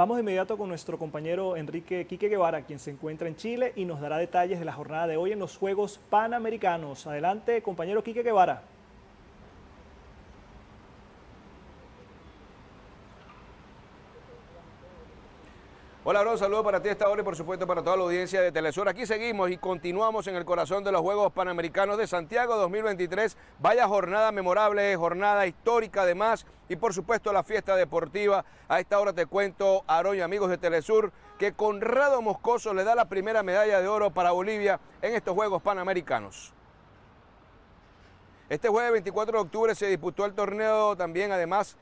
Vamos de inmediato con nuestro compañero Enrique Quique Guevara, quien se encuentra en Chile y nos dará detalles de la jornada de hoy en los Juegos Panamericanos. Adelante, compañero Quique Guevara. Hola, bro, saludo para ti esta hora y por supuesto para toda la audiencia de Telesur. Aquí seguimos y continuamos en el corazón de los Juegos Panamericanos de Santiago 2023. Vaya jornada memorable, jornada histórica además y por supuesto la fiesta deportiva. A esta hora te cuento, Aroño y amigos de Telesur, que Conrado Moscoso le da la primera medalla de oro para Bolivia en estos Juegos Panamericanos. Este jueves 24 de octubre se disputó el torneo también además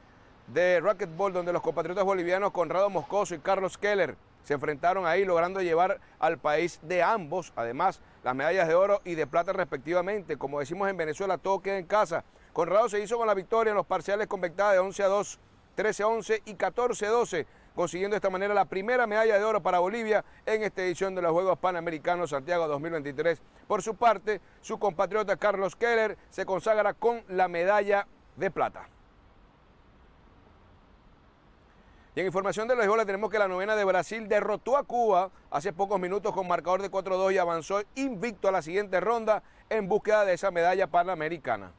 de racquetball donde los compatriotas bolivianos Conrado Moscoso y Carlos Keller se enfrentaron ahí logrando llevar al país de ambos, además las medallas de oro y de plata respectivamente. Como decimos en Venezuela, todo queda en casa. Conrado se hizo con la victoria en los parciales con de 11 a 2, 13 a 11 y 14 a 12, consiguiendo de esta manera la primera medalla de oro para Bolivia en esta edición de los Juegos Panamericanos Santiago 2023. Por su parte, su compatriota Carlos Keller se consagra con la medalla de plata. Y en información de los goles tenemos que la novena de Brasil derrotó a Cuba hace pocos minutos con marcador de 4-2 y avanzó invicto a la siguiente ronda en búsqueda de esa medalla panamericana.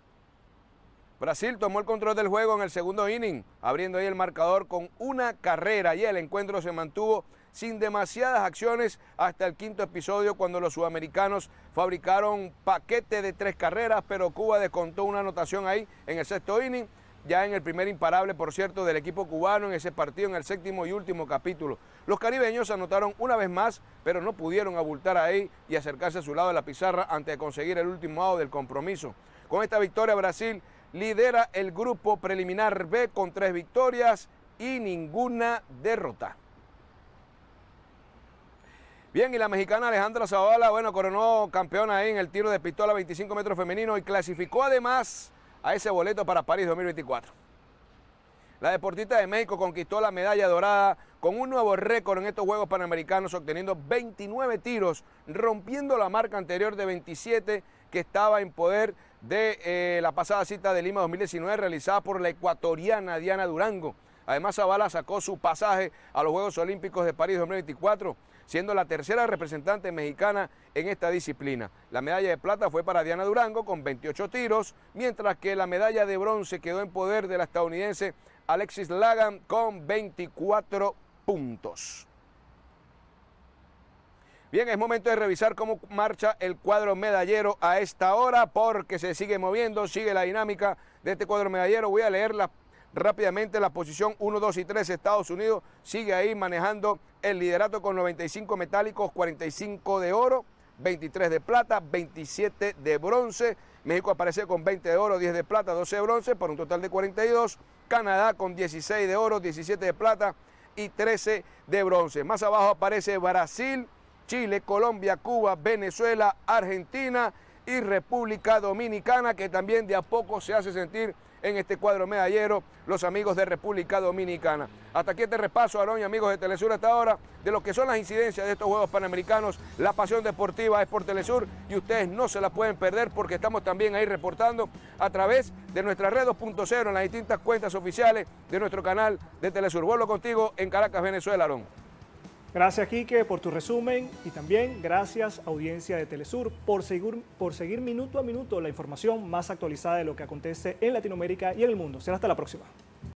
Brasil tomó el control del juego en el segundo inning, abriendo ahí el marcador con una carrera y el encuentro se mantuvo sin demasiadas acciones hasta el quinto episodio cuando los sudamericanos fabricaron paquete de tres carreras, pero Cuba descontó una anotación ahí en el sexto inning ya en el primer imparable, por cierto, del equipo cubano en ese partido, en el séptimo y último capítulo. Los caribeños anotaron una vez más, pero no pudieron abultar ahí y acercarse a su lado de la pizarra antes de conseguir el último out del compromiso. Con esta victoria, Brasil lidera el grupo preliminar B con tres victorias y ninguna derrota. Bien, y la mexicana Alejandra Zavala, bueno, coronó campeona ahí en el tiro de pistola 25 metros femenino y clasificó además a ese boleto para París 2024. La deportista de México conquistó la medalla dorada con un nuevo récord en estos Juegos Panamericanos, obteniendo 29 tiros, rompiendo la marca anterior de 27 que estaba en poder de eh, la pasada cita de Lima 2019 realizada por la ecuatoriana Diana Durango. Además, Zavala sacó su pasaje a los Juegos Olímpicos de París 2024, siendo la tercera representante mexicana en esta disciplina. La medalla de plata fue para Diana Durango con 28 tiros, mientras que la medalla de bronce quedó en poder de la estadounidense Alexis Lagan con 24 puntos. Bien, es momento de revisar cómo marcha el cuadro medallero a esta hora porque se sigue moviendo, sigue la dinámica de este cuadro medallero. Voy a leer las rápidamente la posición 1, 2 y 3. Estados Unidos sigue ahí manejando el liderato con 95 metálicos, 45 de oro, 23 de plata, 27 de bronce. México aparece con 20 de oro, 10 de plata, 12 de bronce, por un total de 42. Canadá con 16 de oro, 17 de plata y 13 de bronce. Más abajo aparece Brasil, Chile, Colombia, Cuba, Venezuela, Argentina y República Dominicana, que también de a poco se hace sentir en este cuadro medallero los amigos de República Dominicana. Hasta aquí este repaso, Aarón y amigos de Telesur hasta ahora, de lo que son las incidencias de estos Juegos Panamericanos. La pasión deportiva es por Telesur y ustedes no se la pueden perder porque estamos también ahí reportando a través de nuestra red 2.0 en las distintas cuentas oficiales de nuestro canal de Telesur. Vuelvo contigo en Caracas, Venezuela, Aarón. Gracias, Quique, por tu resumen y también gracias, audiencia de Telesur, por seguir, por seguir minuto a minuto la información más actualizada de lo que acontece en Latinoamérica y en el mundo. Será hasta la próxima.